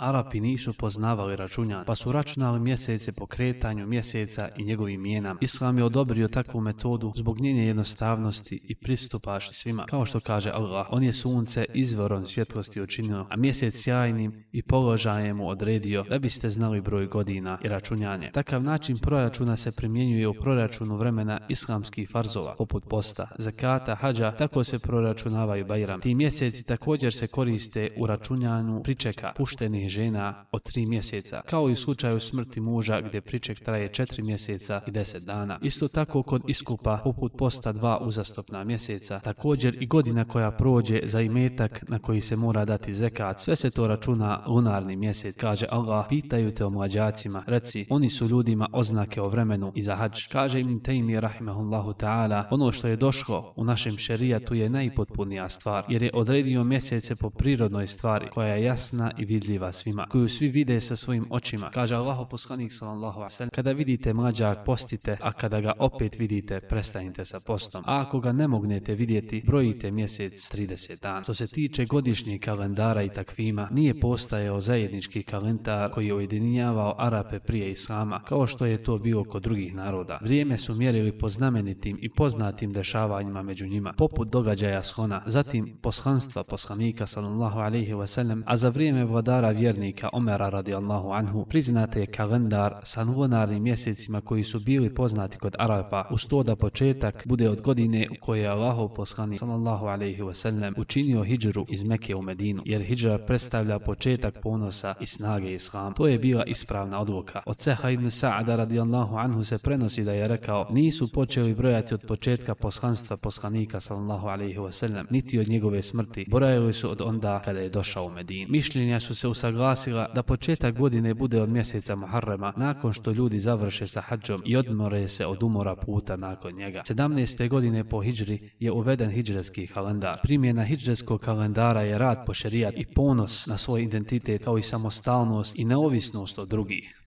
Arapi nisu poznavali računjan, pa su računali mjesece po kretanju mjeseca i njegovim mijenama. Islam je odobrio takvu metodu zbog njene jednostavnosti i pristupaš svima. Kao što kaže Allah, on je sunce izvorom svjetlosti učinio, a mjesec sjajnim i položajem mu odredio da biste znali broj godina i računjanje. Takav način proračuna se primjenjuje u proračunu vremena islamskih farzova, poput posta, zakata, hađa, tako se proračunavaju bajram. Ti mjeseci također se koriste u računjanju pričeka, puštenih žena od tri mjeseca, kao i u slučaju smrti muža gdje priček traje četiri mjeseca i deset dana. Isto tako kod iskupa poput posta dva uzastopna mjeseca, također i godina koja prođe za imetak na koji se mora dati zekat, sve se to računa lunarni mjesec, kaže Allah, pitaju te o mlađacima, reci, oni su ljudima oznake o vremenu i za hađ. Kaže im Tejmi, rahimahullahu ta'ala, ono što je došlo u našem šerijatu je najpotpunija stvar, jer je odredio mjesece po prirodnoj stvari koja je jasna i vidljiva svima, koju svi vide sa svojim očima. Kaže Allaho poslanik sallallahu kada vidite mlađak postite, a kada ga opet vidite prestanite sa postom. A ako ga ne mognete vidjeti, brojite mjesec 30 dan. Što se tiče godišnjih kalendara i takvima, nije postajao zajednički kalendar koji je ujedinjavao Arape prije Islama, kao što je to bio kod drugih naroda. Vrijeme su mjerili po znamenitim i poznatim dešavanjima među njima, poput događaja slona, zatim poslanstva poslanika sallallahu alaihi wasallam, a za vrijeme vladara vjera vjernika Omera radijallahu anhu priznate je kalendar sa lunarnim mjesecima koji su bili poznati kod Arapa uz to da početak bude od godine u kojoj je Allahov poslani sallallahu alaihi wasallam učinio hijđru iz Mekke u Medinu jer hijđra predstavlja početak ponosa i snage islama. To je bila ispravna odluka. Od Seha ibn Sa'ada radijallahu anhu se prenosi da je rekao nisu počeli brojati od početka poslanstva poslanika sallallahu alaihi niti od njegove smrti. Brojali su od onda kada je došao u Medinu. Mišljenja su se usaglasili glasila da početak godine bude od mjeseca Muharrema nakon što ljudi završe sa hađom i odmore se od umora puta nakon njega. 17. godine po hijđri je uveden hijđarski kalendar. Primjena hijđarskog kalendara je rad po i ponos na svoj identitet kao i samostalnost i neovisnost od drugih.